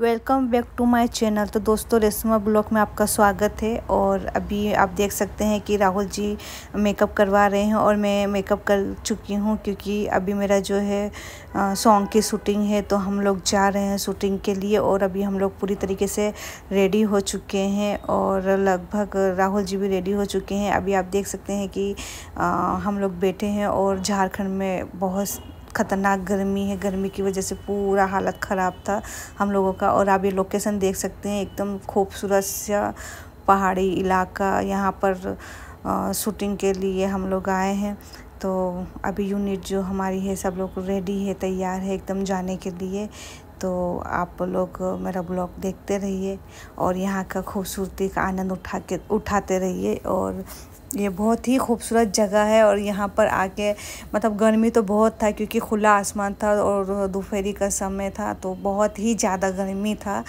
welcome back to my channel तो दोस्तों Reshma block में आपका स्वागत है और अभी आप देख सकते हैं कि राहुल जी मेकअप करवा रहे हैं और मैं मेकअप कर चुकी हूँ क्योंकि अभी मेरा जो है सॉन्ग की शूटिंग है तो हम लोग जा रहे हैं शूटिंग के लिए और अभी हम लोग पूरी तरीके से रेडी हो चुके हैं और लगभग राहुल जी भी रेडी हो चुके हैं अभी आप देख सकते हैं कि आ, हम लोग बैठे हैं और झारखंड में बहुत ख़तरनाक गर्मी है गर्मी की वजह से पूरा हालत ख़राब था हम लोगों का और आप ये लोकेशन देख सकते हैं एकदम खूबसूरत सा पहाड़ी इलाका यहाँ पर शूटिंग के लिए हम लोग आए हैं तो अभी यूनिट जो हमारी है सब लोग रेडी है तैयार है एकदम जाने के लिए तो आप लोग मेरा ब्लॉग देखते रहिए और यहाँ का खूबसूरती का आनंद उठा के उठाते रहिए और ये बहुत ही खूबसूरत जगह है और यहाँ पर आके मतलब गर्मी तो बहुत था क्योंकि खुला आसमान था और दोपहरी का समय था तो बहुत ही ज़्यादा गर्मी था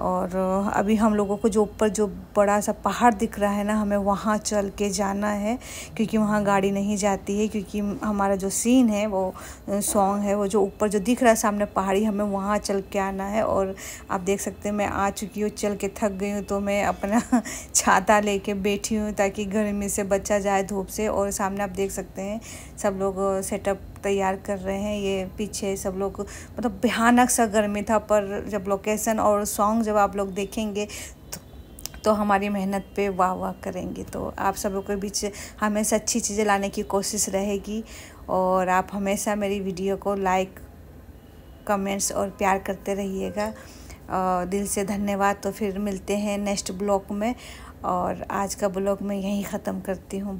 और अभी हम लोगों को जो ऊपर जो बड़ा सा पहाड़ दिख रहा है ना हमें वहाँ चल के जाना है क्योंकि वहाँ गाड़ी नहीं जाती है क्योंकि हमारा जो सीन है वो सॉन्ग है वो जो ऊपर जो दिख रहा है सामने पहाड़ी हमें वहाँ चल के आना है और आप देख सकते हैं मैं आ चुकी हूँ चल के थक गई हूँ तो मैं अपना छाता ले बैठी हूँ ताकि गर्मी से बचा जाए धूप से और सामने आप देख सकते हैं सब लोग सेटअप तैयार कर रहे हैं ये पीछे सब लोग मतलब भयानक सा गर्मी था पर जब लोकेशन और सॉन्ग जब आप लोग देखेंगे तो, तो हमारी मेहनत पे वाह वाह करेंगे तो आप सब के बीच हमेशा अच्छी चीज़ें लाने की कोशिश रहेगी और आप हमेशा मेरी वीडियो को लाइक कमेंट्स और प्यार करते रहिएगा दिल से धन्यवाद तो फिर मिलते हैं नेक्स्ट ब्लॉग में और आज का ब्लॉग मैं यहीं ख़त्म करती हूँ